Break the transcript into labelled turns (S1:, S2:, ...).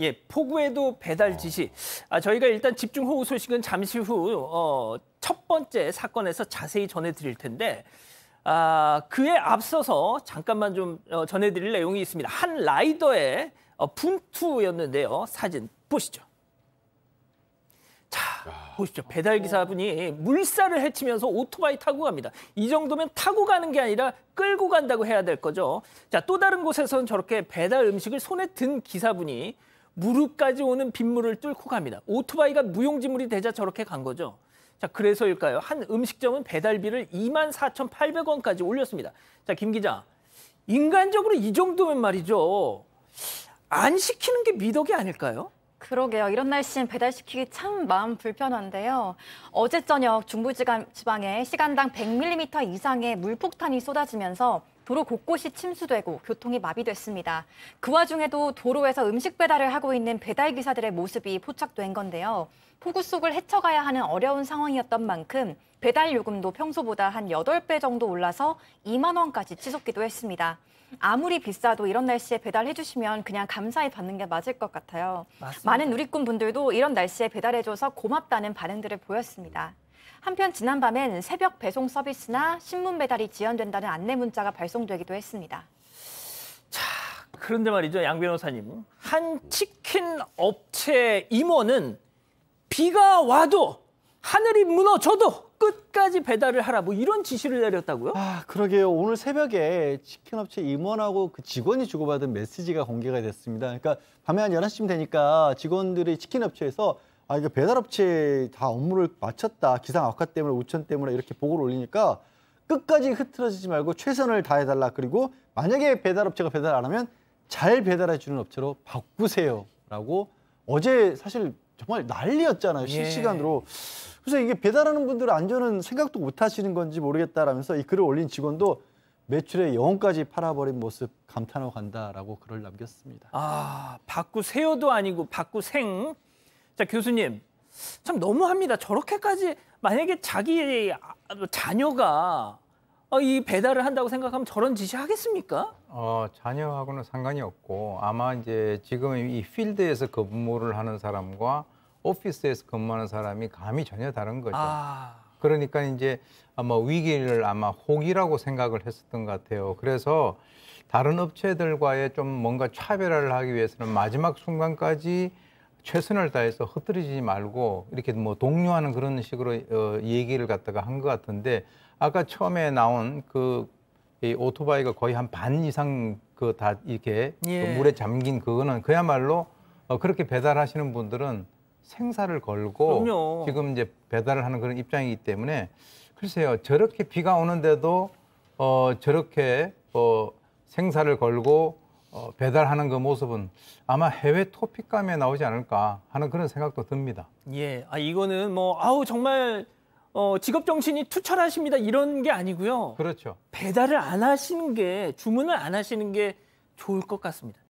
S1: 예, 폭우에도 배달 어. 지시. 아, 저희가 일단 집중 호우 소식은 잠시 후 어, 첫 번째 사건에서 자세히 전해드릴 텐데 아, 그에 앞서서 잠깐만 좀 어, 전해드릴 내용이 있습니다. 한 라이더의 어, 분투였는데요. 사진 보시죠. 자, 보시죠 배달 어. 기사분이 물살을 헤치면서 오토바이 타고 갑니다. 이 정도면 타고 가는 게 아니라 끌고 간다고 해야 될 거죠. 자, 또 다른 곳에서는 저렇게 배달 음식을 손에 든 기사분이 무릎까지 오는 빗물을 뚫고 갑니다. 오토바이가 무용지물이 되자 저렇게 간 거죠. 자, 그래서일까요? 한 음식점은 배달비를 24,800원까지 올렸습니다. 자, 김 기자. 인간적으로 이 정도면 말이죠. 안 시키는 게 미덕이 아닐까요?
S2: 그러게요. 이런 날씨엔 배달시키기 참 마음 불편한데요. 어제 저녁 중부지방에 시간당 100mm 이상의 물폭탄이 쏟아지면서 도로 곳곳이 침수되고 교통이 마비됐습니다. 그 와중에도 도로에서 음식 배달을 하고 있는 배달 기사들의 모습이 포착된 건데요. 폭우 속을 헤쳐가야 하는 어려운 상황이었던 만큼 배달 요금도 평소보다 한 8배 정도 올라서 2만 원까지 치솟기도 했습니다. 아무리 비싸도 이런 날씨에 배달해 주시면 그냥 감사히 받는 게 맞을 것 같아요. 맞습니다. 많은 누리꾼 분들도 이런 날씨에 배달해 줘서 고맙다는 반응들을 보였습니다. 한편 지난밤엔 새벽 배송 서비스나 신문 배달이 지연된다는 안내 문자가 발송되기도 했습니다.
S1: 자, 그런데 말이죠, 양 변호사님. 한
S2: 치킨
S1: 업체 임원은 비가 와도 하늘이 무너져도 끝까지 배달을 하라 뭐 이런 지시를 내렸다고요? 아
S3: 그러게요. 오늘 새벽에 치킨업체 임원하고 그 직원이 주고받은 메시지가 공개가 됐습니다. 그러니까 밤에 한 열한 시쯤 되니까 직원들이 치킨업체에서 아 이거 배달업체 다 업무를 마쳤다 기상 악화 때문에 우천 때문에 이렇게 보고를 올리니까 끝까지 흐트러지지 말고 최선을 다해달라 그리고 만약에 배달업체가 배달 안 하면 잘 배달해주는 업체로 바꾸세요라고 어제 사실 정말 난리였잖아요 예. 실시간으로 그래서 이게 배달하는 분들 안전은 생각도 못 하시는 건지 모르겠다라면서 이 글을 올린 직원도 매출의 영혼까지 팔아버린 모습 감탄하고 간다라고 글을 남겼습니다. 아,
S1: 바꾸세요도 아니고 바꾸생 자 교수님 참 너무합니다. 저렇게까지 만약에 자기 자녀가 어, 이 배달을 한다고 생각하면 저런 짓이 하겠습니까?
S4: 어, 자녀하고는 상관이 없고 아마 이제 지금 이 필드에서 근무를 하는 사람과 오피스에서 근무하는 사람이 감이 전혀 다른 거죠. 아... 그러니까 이제 아마 위기를 아마 혹이라고 생각을 했었던 것 같아요. 그래서 다른 업체들과의 좀 뭔가 차별화를 하기 위해서는 마지막 순간까지 최선을 다해서 흩어지지 말고 이렇게 뭐 독려하는 그런 식으로 어, 얘기를 갖다가 한 것 같은데 아까 처음에 나온 그이 오토바이가 거의 한 반 이상 그 다 이렇게 예. 그 물에 잠긴 그거는 그야말로 어, 그렇게 배달하시는 분들은 생사를 걸고 그럼요. 지금 이제 배달을 하는 그런 입장이기 때문에 글쎄요 저렇게 비가 오는데도 어 저렇게 어 생사를 걸고 어, 배달하는 그 모습은 아마 해외 토픽감에 나오지 않을까 하는 그런 생각도 듭니다.
S1: 예, 아 이거는 뭐 아우 정말 어, 직업 정신이 투철하십니다 이런 게 아니고요. 그렇죠.
S2: 배달을 안 하시는 게 주문을 안 하시는 게 좋을 것 같습니다.